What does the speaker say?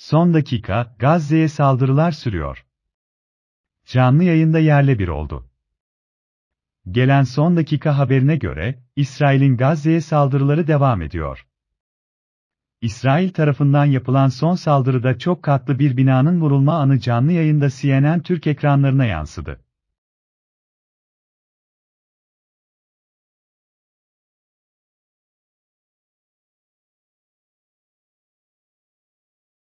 Son dakika, Gazze'ye saldırılar sürüyor. Canlı yayında yerle bir oldu. Gelen son dakika haberine göre, İsrail'in Gazze'ye saldırıları devam ediyor. İsrail tarafından yapılan son saldırıda çok katlı bir binanın vurulma anı canlı yayında CNN Türk ekranlarına yansıdı.